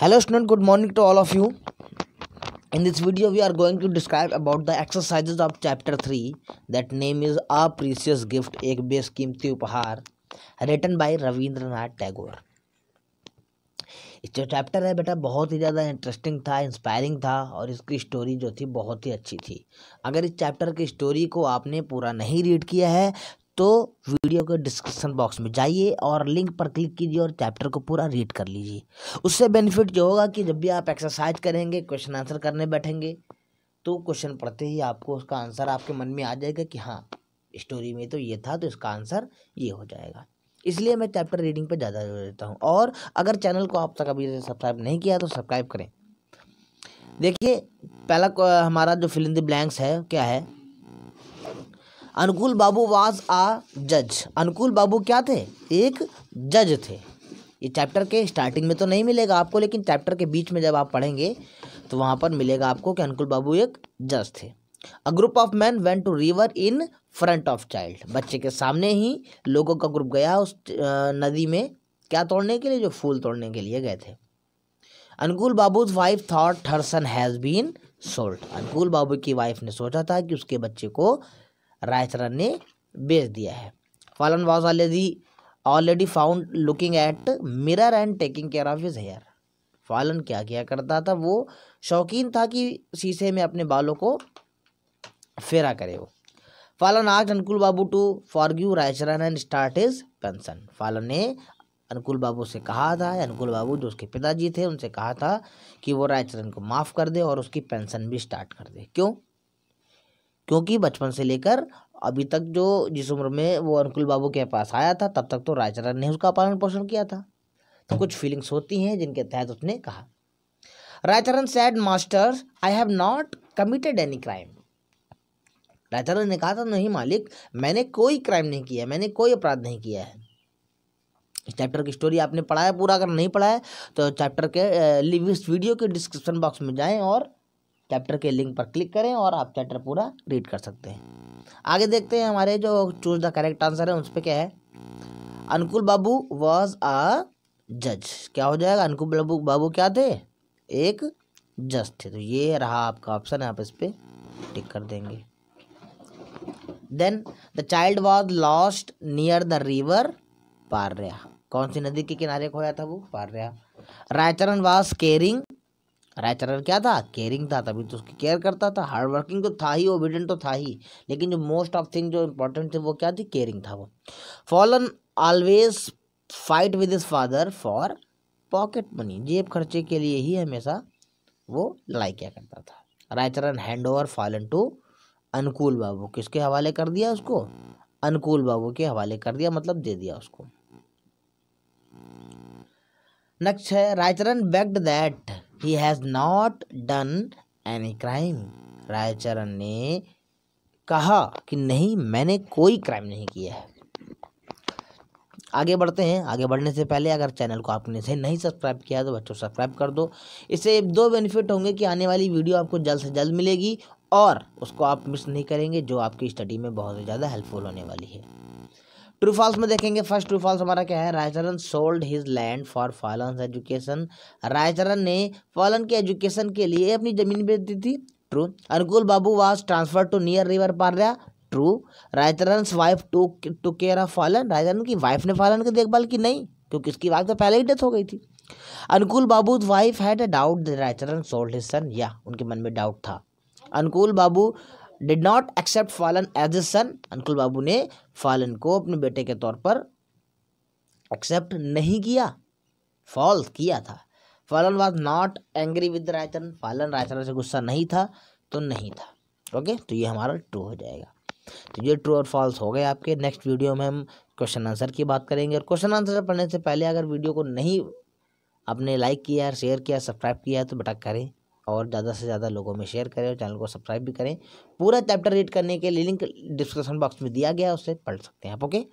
hello student good morning to all of you in this video we are going to describe about the exercises of chapter three that name is a precious gift एक बेसकीमती उपहार written by Rabindranath Tagore जो chapter है बेटा बहुत ही ज़्यादा interesting था inspiring था और इसकी स्टोरी जो थी बहुत ही अच्छी थी अगर इस चैप्टर की स्टोरी को आपने पूरा नहीं रीड किया है तो वीडियो के डिस्क्रिप्शन बॉक्स में जाइए और लिंक पर क्लिक कीजिए और चैप्टर को पूरा रीड कर लीजिए उससे बेनिफिट ये होगा कि जब भी आप एक्सरसाइज करेंगे क्वेश्चन आंसर करने बैठेंगे तो क्वेश्चन पढ़ते ही आपको उसका आंसर आपके मन में आ जाएगा कि हाँ स्टोरी में तो ये था तो इसका आंसर ये हो जाएगा इसलिए मैं चैप्टर रीडिंग पर ज़्यादा जोर देता हूँ और अगर चैनल को आप तक अभी सब्सक्राइब नहीं किया तो सब्सक्राइब करें देखिए पहला हमारा जो फिल इन द ब्लैंक्स है क्या है अनुकूल बाबू वाज आ जज अनुकूल बाबू क्या थे एक जज थे ये चैप्टर के स्टार्टिंग में तो नहीं मिलेगा आपको लेकिन चैप्टर के बीच में जब आप पढ़ेंगे तो वहाँ पर मिलेगा आपको कि अनुकूल बाबू एक जज थे a group of man went to river in front of child बच्चे के सामने ही लोगों का ग्रुप गया उस नदी में क्या तोड़ने के लिए जो फूल तोड़ने के लिए गए थे Anukul Babu's wife thought her son has been sold Anukul Babu की वाइफ ने सोचा था कि उसके बच्चे को रायचरण ने बेच दिया है Phalan was already already found looking at mirror and taking care of his hair Phalan क्या किया करता था वो शौकीन था कि शीशे में अपने बालों को फेरा करे वो फालन आज Anukul Babu to forgive Raicharan and start his pension Phalan ने अनुकुल बाबू से कहा था अनुकुल बाबू जो उसके पिताजी थे उनसे कहा था कि वो रायचरण को माफ़ कर दे और उसकी पेंशन भी स्टार्ट कर दे क्यों क्योंकि बचपन से लेकर अभी तक जो जिस उम्र में वो अंकुल बाबू के पास आया था तब तक तो रायचरण ने उसका पालन पोषण किया था तो कुछ फीलिंग्स होती हैं जिनके तहत उसने कहा Raicharan said master I have not committed any crime Raicharan ने कहा था नहीं मालिक मैंने कोई क्राइम नहीं किया मैंने कोई अपराध नहीं किया है इस चैप्टर की स्टोरी आपने पढ़ा है पूरा अगर नहीं पढ़ा है तो चैप्टर के इस वीडियो के डिस्क्रिप्शन बॉक्स में जाएं और चैप्टर के लिंक पर क्लिक करें और आप चैप्टर पूरा रीड कर सकते हैं आगे देखते हैं हमारे जो चूज द करेक्ट आंसर है उस पर क्या है अनुकुल बाबू वॉज अ जज क्या हो जाएगा अनुकुल बाबू बाबू क्या थे एक जज थे तो ये रहा आपका ऑप्शन आप इस पर टिक कर देंगे then the child was lost near the river Parya कौन सी नदी के किनारे खोया था वो पार्या रायचरण वॉज केयरिंग रायचरण क्या था केयरिंग था तभी तो उसकी केयर करता था हार्ड वर्किंग तो था ही ओबिडेंट तो था ही लेकिन जो मोस्ट ऑफ थिंग जो इम्पोर्टेंट थे वो क्या थी केयरिंग था वो Phalan always fight with his father for pocket money जेब खर्चे के लिए ही हमेशा वो लड़ाई किया करता था Raicharan hand over Phalan to Anukul Babu किसके हवाले कर दिया उसको अनुकूल बाबू के हवाले कर दिया मतलब दे दिया उसको नेक्स्ट है Raicharan begged that he has not done any crime Raicharan ने कहा कि नहीं मैंने कोई क्राइम नहीं किया है आगे बढ़ते हैं आगे बढ़ने से पहले अगर चैनल को आपने से नहीं सब्सक्राइब किया तो बच्चों सब्सक्राइब कर दो इससे दो बेनिफिट होंगे कि आने वाली वीडियो आपको जल्द से जल्द मिलेगी और उसको आप मिस नहीं करेंगे जो आपकी स्टडी में बहुत ही ज़्यादा हेल्पफुल होने वाली है ट्रू फॉल्स में देखेंगे फर्स्ट ट्रू फॉल्स हमारा क्या है Raicharan sold his land for Phalan education Raicharan ने फॉलन के एजुकेशन के लिए अपनी जमीन बेच दी थी true Anukul Babu was transfer to near river Parya true Raicharan wife to to care of Phalan Raicharan की वाइफ ने फॉलन की देखभाल की नहीं क्योंकि इसकी वाइफ तो पहले ही डेथ हो गई थी Anukul Babu wife had a doubt Raicharan sold his son या उनके मन में डाउट था Anukul Babu did not accept Phalan as a son Ankul Babu ने फालन को अपने बेटे के तौर पर एक्सेप्ट नहीं किया फॉल्स किया था Phalan was not angry with Raichan Phalan Raichan से गुस्सा नहीं था तो नहीं था ओके तो ये हमारा ट्रू हो जाएगा तो ये ट्रू और फॉल्स हो गए आपके नेक्स्ट वीडियो में हम क्वेश्चन आंसर की बात करेंगे और क्वेश्चन आंसर पढ़ने से पहले अगर वीडियो को नहीं आपने लाइक किया शेयर किया सब्सक्राइब किया तो बेटा करें और ज़्यादा से ज़्यादा लोगों में शेयर करें और चैनल को सब्सक्राइब भी करें पूरा चैप्टर रीड करने के लिए लिंक डिस्क्रिप्शन बॉक्स में दिया गया है उससे पढ़ सकते हैं आप ओके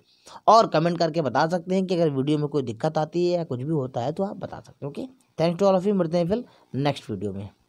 और कमेंट करके बता सकते हैं कि अगर वीडियो में कोई दिक्कत आती है या कुछ भी होता है तो आप बता सकते हैं okay thanks to all of you मिलते हैं फिर नेक्स्ट वीडियो में